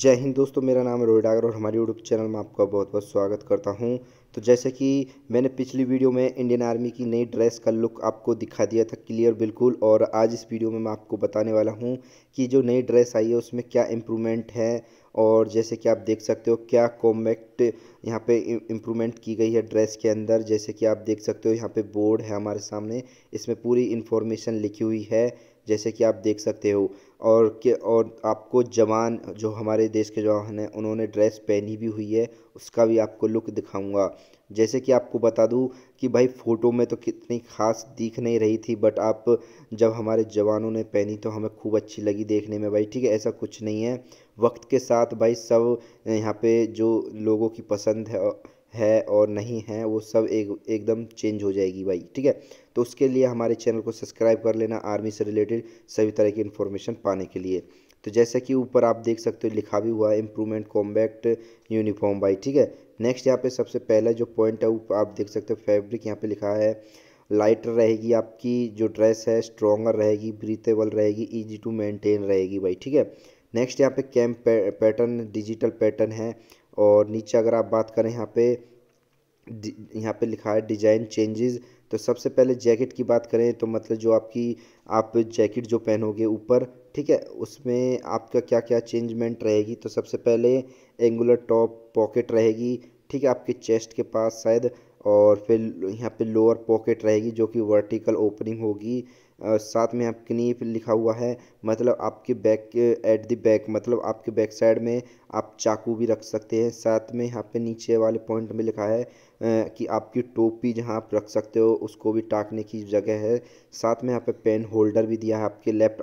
जय हिंद दोस्तों मेरा नाम रोहित डागर और हमारे यूट्यूब चैनल में आपका बहुत बहुत स्वागत करता हूं तो जैसे कि मैंने पिछली वीडियो में इंडियन आर्मी की नई ड्रेस का लुक आपको दिखा दिया था क्लियर बिल्कुल और आज इस वीडियो में मैं आपको बताने वाला हूं कि जो नई ड्रेस आई है उसमें क्या इम्प्रूवमेंट है और जैसे कि आप देख सकते हो क्या कॉम्बैक्ट यहाँ पे इम्प्रूवमेंट की गई है ड्रेस के अंदर जैसे कि आप देख सकते हो यहाँ पे बोर्ड है हमारे सामने इसमें पूरी इन्फॉर्मेशन लिखी हुई है जैसे कि आप देख सकते हो और के और आपको जवान जो हमारे देश के जवान हैं उन्होंने ड्रेस पहनी भी हुई है उसका भी आपको लुक दिखाऊंगा जैसे कि आपको बता दूं कि भाई फ़ोटो में तो कितनी खास दिख नहीं रही थी बट आप जब हमारे जवानों ने पहनी तो हमें खूब अच्छी लगी देखने में भाई ठीक है ऐसा कुछ नहीं है वक्त के साथ भाई सब यहाँ पे जो लोगों की पसंद है है और नहीं है वो सब एक एकदम चेंज हो जाएगी भाई ठीक है तो उसके लिए हमारे चैनल को सब्सक्राइब कर लेना आर्मी से रिलेटेड सभी तरह की इन्फॉर्मेशन पाने के लिए तो जैसा कि ऊपर आप देख सकते हो लिखा भी हुआ है इम्प्रूवमेंट कॉम्बैक्ट यूनिफॉर्म भाई ठीक है नेक्स्ट यहाँ पे सबसे पहला जो पॉइंट है आप देख सकते हो फैब्रिक यहाँ पे लिखा है लाइटर रहेगी आपकी जो ड्रेस है स्ट्रॉगर रहेगी ब्रीथेबल रहेगी ईजी टू मेंटेन रहेगी भाई ठीक है नेक्स्ट यहाँ पे कैम पैटर्न डिजिटल पैटर्न है और नीचे अगर आप बात करें यहाँ पे यहाँ पे लिखा है डिजाइन चेंजेस तो सबसे पहले जैकेट की बात करें तो मतलब जो आपकी आप जैकेट जो पहनोगे ऊपर ठीक है उसमें आपका क्या क्या चेंजमेंट रहेगी तो सबसे पहले एंगुलर टॉप पॉकेट रहेगी ठीक है आपके चेस्ट के पास शायद और फिर यहाँ पे लोअर पॉकेट रहेगी जो कि वर्टिकल ओपनिंग होगी साथ में आप कनीप लिखा हुआ है मतलब आपके बैक एट द बैक मतलब आपके बैक साइड में आप चाकू भी रख सकते हैं साथ में यहाँ पे नीचे वाले पॉइंट में लिखा है कि आपकी टोपी जहाँ आप रख सकते हो उसको भी टाकने की जगह है साथ में यहाँ पे पेन होल्डर भी दिया है आपके लेफ्ट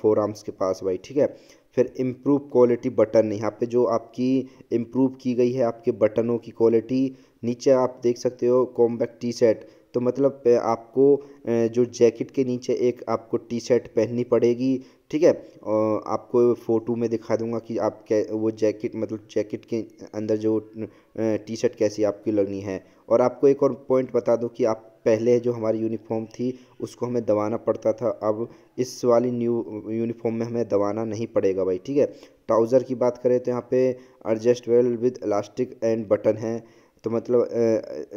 फोर आर्म्स के पास भाई ठीक है फिर इम्प्रूव क्वालिटी बटन यहाँ पे जो आपकी इम्प्रूव की गई है आपके बटनों की क्वालिटी नीचे आप देख सकते हो कॉम्बैक टी शर्ट तो मतलब आपको जो जैकेट के नीचे एक आपको टी शर्ट पहननी पड़ेगी ठीक है और आपको फ़ोटो में दिखा दूंगा कि आप कै वो जैकेट मतलब जैकेट के अंदर जो टी शर्ट कैसी आपकी लगनी है और आपको एक और पॉइंट बता दूं कि आप पहले जो हमारी यूनिफॉर्म थी उसको हमें दबाना पड़ता था अब इस वाली न्यू यूनिफॉर्म में हमें दबाना नहीं पड़ेगा भाई ठीक है ट्राउज़र की बात करें तो यहाँ पर adjust well with elastic and button है तो मतलब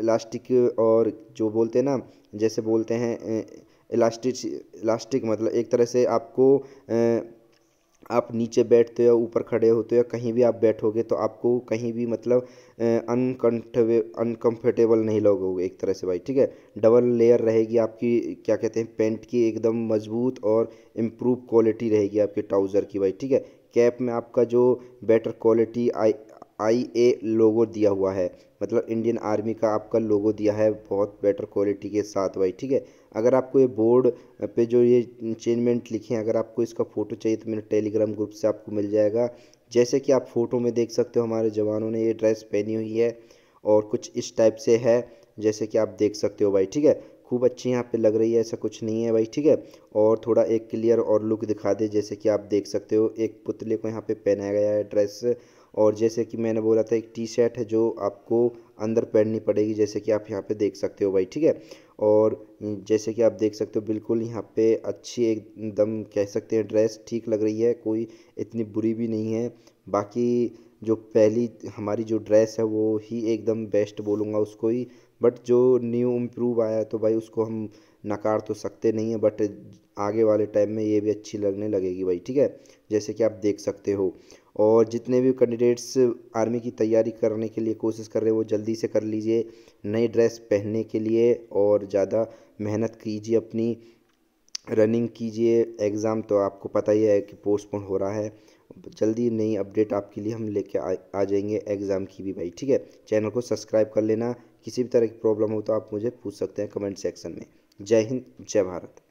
इलास्टिक और जो बोलते हैं ना जैसे बोलते हैं इलास्टिक इलास्टिक मतलब एक तरह से आपको आप नीचे बैठते हो ऊपर खड़े होते हो या कहीं भी आप बैठोगे तो आपको कहीं भी मतलब अनकंठे अनकम्फर्टेबल नहीं लगोगे एक तरह से भाई ठीक है डबल लेयर रहेगी आपकी क्या कहते हैं पेंट की एकदम मजबूत और इम्प्रूव क्वालिटी रहेगी आपके ट्राउज़र की भाई ठीक है कैप में आपका जो बेटर क्वालिटी आई आई ए लोगो दिया हुआ है मतलब इंडियन आर्मी का आपका लोगो दिया है बहुत बेटर क्वालिटी के साथ भाई ठीक है अगर आपको ये बोर्ड पे जो ये चेंजमेंट लिखे हैं अगर आपको इसका फ़ोटो चाहिए तो मेरे टेलीग्राम ग्रुप से आपको मिल जाएगा जैसे कि आप फ़ोटो में देख सकते हो हमारे जवानों ने ये ड्रेस पहनी हुई है और कुछ इस टाइप से है जैसे कि आप देख सकते हो भाई ठीक है खूब अच्छी यहाँ पे लग रही है ऐसा कुछ नहीं है भाई ठीक है और थोड़ा एक क्लियर और लुक दिखा दे जैसे कि आप देख सकते हो एक पुतले को यहाँ पे पहनाया गया है ड्रेस और जैसे कि मैंने बोला था एक टी शर्ट है जो आपको अंदर पहननी पड़ेगी जैसे कि आप यहाँ पे देख सकते हो भाई ठीक है और जैसे कि आप देख सकते हो बिल्कुल यहाँ पे अच्छी एकदम कह सकते हैं ड्रेस ठीक लग रही है कोई इतनी बुरी भी नहीं है बाकी जो पहली हमारी जो ड्रेस है वो ही एकदम बेस्ट बोलूँगा उसको ही बट जो न्यू इम्प्रूव आया तो भाई उसको हम नकार तो सकते नहीं हैं बट आगे वाले टाइम में ये भी अच्छी लगने लगेगी भाई ठीक है जैसे कि आप देख सकते हो और जितने भी कैंडिडेट्स आर्मी की तैयारी करने के लिए कोशिश कर रहे हैं वो जल्दी से कर लीजिए नई ड्रेस पहनने के लिए और ज़्यादा मेहनत कीजिए अपनी रनिंग कीजिए एग्ज़ाम तो आपको पता ही है कि पोस्टपोन हो रहा है जल्दी नई अपडेट आपके लिए हम लेके आ, आ जाएंगे एग्ज़ाम की भी भाई ठीक है चैनल को सब्सक्राइब कर लेना किसी भी तरह की प्रॉब्लम हो तो आप मुझे पूछ सकते हैं कमेंट सेक्शन में जय हिंद जय भारत